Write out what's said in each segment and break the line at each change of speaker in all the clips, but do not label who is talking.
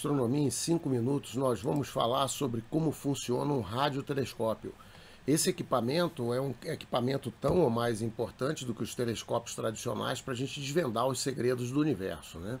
Astronomia em 5 minutos, nós vamos falar sobre como funciona um radiotelescópio. Esse equipamento é um equipamento tão ou mais importante do que os telescópios tradicionais para a gente desvendar os segredos do universo. Né?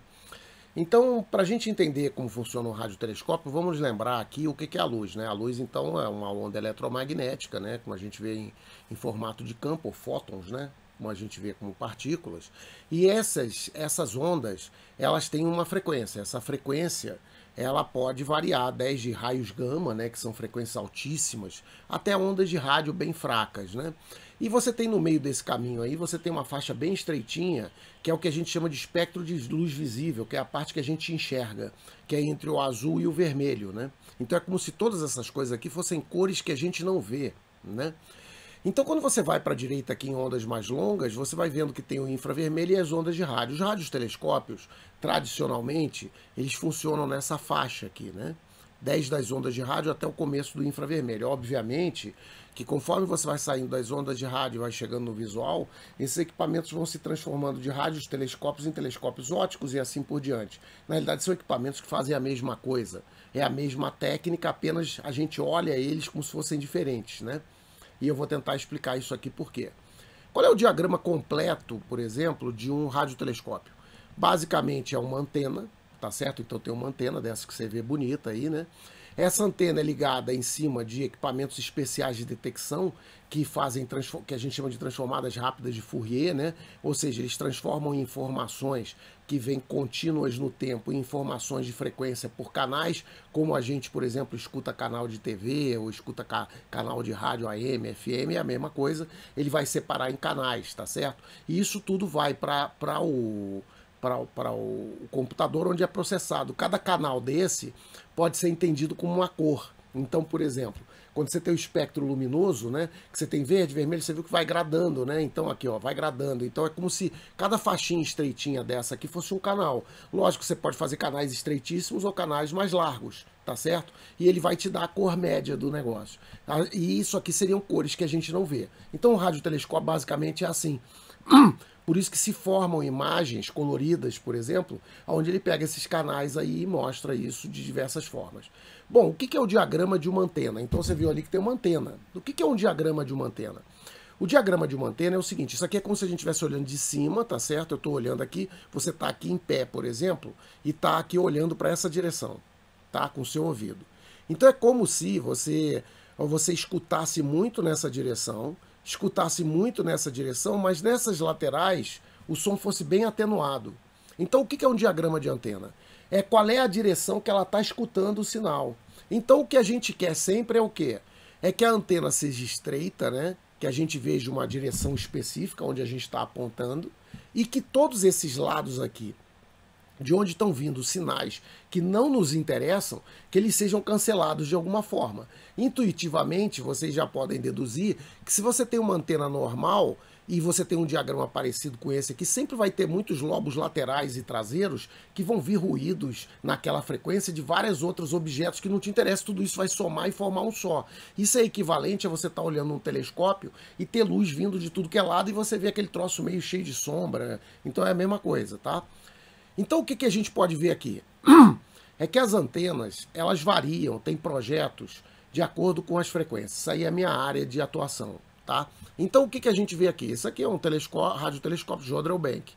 Então, para a gente entender como funciona um radiotelescópio, vamos lembrar aqui o que é a luz. Né? A luz, então, é uma onda eletromagnética, né? como a gente vê em, em formato de campo, fótons, né? como a gente vê como partículas, e essas, essas ondas, elas têm uma frequência. Essa frequência, ela pode variar desde raios gama, né, que são frequências altíssimas, até ondas de rádio bem fracas, né? E você tem no meio desse caminho aí, você tem uma faixa bem estreitinha, que é o que a gente chama de espectro de luz visível, que é a parte que a gente enxerga, que é entre o azul e o vermelho, né? Então é como se todas essas coisas aqui fossem cores que a gente não vê, né? Então, quando você vai para a direita aqui em ondas mais longas, você vai vendo que tem o infravermelho e as ondas de rádio. Os rádios telescópios, tradicionalmente, eles funcionam nessa faixa aqui, né? Desde das ondas de rádio até o começo do infravermelho. Obviamente que conforme você vai saindo das ondas de rádio e vai chegando no visual, esses equipamentos vão se transformando de rádios telescópios em telescópios óticos e assim por diante. Na realidade, são equipamentos que fazem a mesma coisa. É a mesma técnica, apenas a gente olha eles como se fossem diferentes, né? E eu vou tentar explicar isso aqui por quê. Qual é o diagrama completo, por exemplo, de um radiotelescópio? Basicamente é uma antena, tá certo? Então tem uma antena dessa que você vê bonita aí, né? Essa antena é ligada em cima de equipamentos especiais de detecção que fazem que a gente chama de transformadas rápidas de Fourier, né? Ou seja, eles transformam informações que vêm contínuas no tempo em informações de frequência por canais, como a gente, por exemplo, escuta canal de TV ou escuta ca canal de rádio AM, FM, é a mesma coisa. Ele vai separar em canais, tá certo? E isso tudo vai para o para o computador onde é processado. Cada canal desse pode ser entendido como uma cor. Então, por exemplo, quando você tem o espectro luminoso, né, que você tem verde, vermelho, você viu que vai gradando, né? Então aqui, ó, vai gradando. Então é como se cada faixinha estreitinha dessa aqui fosse um canal. Lógico, você pode fazer canais estreitíssimos ou canais mais largos, tá certo? E ele vai te dar a cor média do negócio. Ah, e isso aqui seriam cores que a gente não vê. Então o radiotelescópio basicamente é assim. Por isso que se formam imagens coloridas, por exemplo, onde ele pega esses canais aí e mostra isso de diversas formas. Bom, o que é o diagrama de uma antena? Então você viu ali que tem uma antena. O que é um diagrama de uma antena? O diagrama de uma antena é o seguinte, isso aqui é como se a gente estivesse olhando de cima, tá certo? Eu estou olhando aqui, você está aqui em pé, por exemplo, e está aqui olhando para essa direção, tá? Com o seu ouvido. Então é como se você, você escutasse muito nessa direção, escutasse muito nessa direção, mas nessas laterais o som fosse bem atenuado. Então, o que é um diagrama de antena? É qual é a direção que ela está escutando o sinal. Então, o que a gente quer sempre é o quê? É que a antena seja estreita, né? que a gente veja uma direção específica onde a gente está apontando e que todos esses lados aqui, de onde estão vindo sinais que não nos interessam, que eles sejam cancelados de alguma forma. Intuitivamente, vocês já podem deduzir que se você tem uma antena normal e você tem um diagrama parecido com esse aqui, sempre vai ter muitos lobos laterais e traseiros que vão vir ruídos naquela frequência de vários outros objetos que não te interessam. Tudo isso vai somar e formar um só. Isso é equivalente a você estar tá olhando um telescópio e ter luz vindo de tudo que é lado e você vê aquele troço meio cheio de sombra. Então é a mesma coisa, tá? Então o que, que a gente pode ver aqui? É que as antenas, elas variam, tem projetos de acordo com as frequências. Isso aí é a minha área de atuação, tá? Então o que, que a gente vê aqui? Isso aqui é um radiotelescópio Jodrell Bank.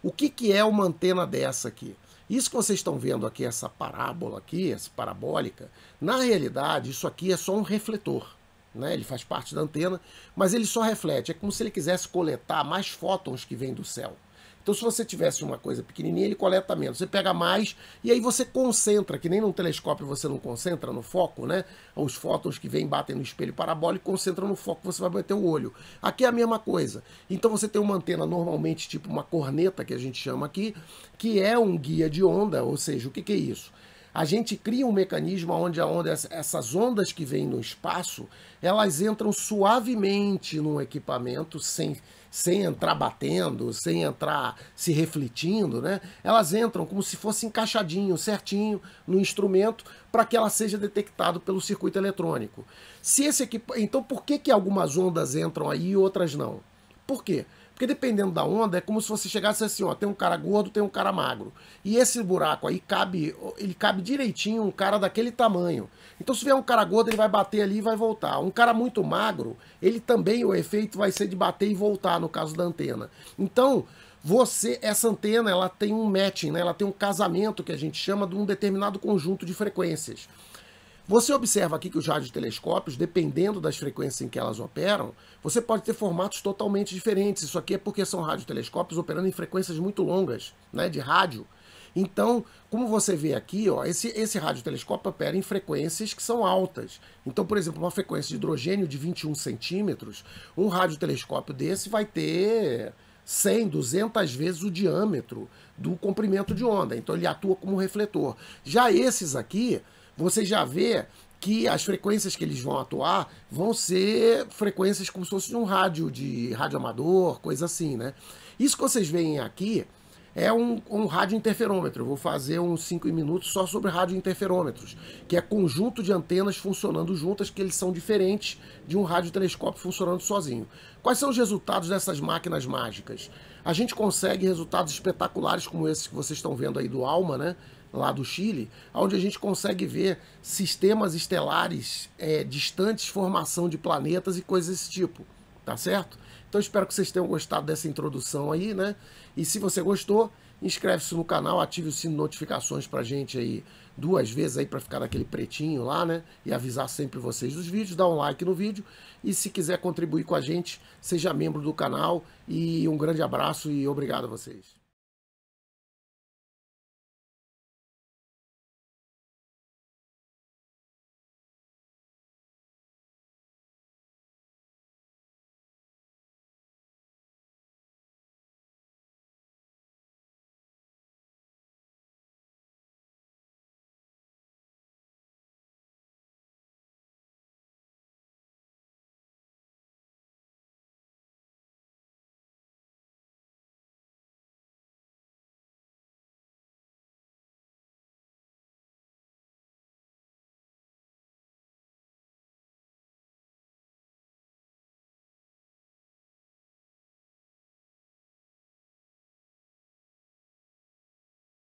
O que, que é uma antena dessa aqui? Isso que vocês estão vendo aqui, essa parábola aqui, essa parabólica, na realidade isso aqui é só um refletor. Né? Ele faz parte da antena, mas ele só reflete. É como se ele quisesse coletar mais fótons que vêm do céu. Então, se você tivesse uma coisa pequenininha, ele coleta menos. Você pega mais e aí você concentra, que nem num telescópio você não concentra no foco, né? Os fótons que vêm batem no espelho parabólico, concentram no foco, você vai bater o olho. Aqui é a mesma coisa. Então, você tem uma antena normalmente tipo uma corneta, que a gente chama aqui, que é um guia de onda, ou seja, o que, que é isso? a gente cria um mecanismo onde, onde essas ondas que vêm no espaço, elas entram suavemente num equipamento sem sem entrar batendo, sem entrar se refletindo, né? Elas entram como se fosse encaixadinho, certinho no instrumento para que ela seja detectado pelo circuito eletrônico. Se esse equip então por que que algumas ondas entram aí e outras não? Por quê? Porque dependendo da onda, é como se você chegasse assim, ó, tem um cara gordo, tem um cara magro. E esse buraco aí cabe, ele cabe direitinho um cara daquele tamanho. Então se vier um cara gordo, ele vai bater ali e vai voltar. Um cara muito magro, ele também, o efeito vai ser de bater e voltar, no caso da antena. Então, você, essa antena, ela tem um matching, né? Ela tem um casamento que a gente chama de um determinado conjunto de frequências. Você observa aqui que os radiotelescópios, dependendo das frequências em que elas operam, você pode ter formatos totalmente diferentes. Isso aqui é porque são radiotelescópios operando em frequências muito longas, né, de rádio. Então, como você vê aqui, ó, esse, esse radiotelescópio opera em frequências que são altas. Então, por exemplo, uma frequência de hidrogênio de 21 centímetros, um radiotelescópio desse vai ter 100, 200 vezes o diâmetro do comprimento de onda. Então, ele atua como um refletor. Já esses aqui você já vê que as frequências que eles vão atuar vão ser frequências como se fosse de um rádio, de rádio amador, coisa assim, né? Isso que vocês veem aqui é um, um rádio interferômetro. Eu vou fazer uns 5 minutos só sobre rádio interferômetros, que é conjunto de antenas funcionando juntas, que eles são diferentes de um radiotelescópio funcionando sozinho. Quais são os resultados dessas máquinas mágicas? A gente consegue resultados espetaculares como esses que vocês estão vendo aí do ALMA, né? lá do Chile, onde a gente consegue ver sistemas estelares é, distantes, formação de planetas e coisas desse tipo, tá certo? Então espero que vocês tenham gostado dessa introdução aí, né? E se você gostou, inscreve-se no canal, ative o sino de notificações pra gente aí duas vezes aí para ficar naquele pretinho lá, né? E avisar sempre vocês dos vídeos, dá um like no vídeo e se quiser contribuir com a gente, seja membro do canal e um grande abraço e obrigado a vocês.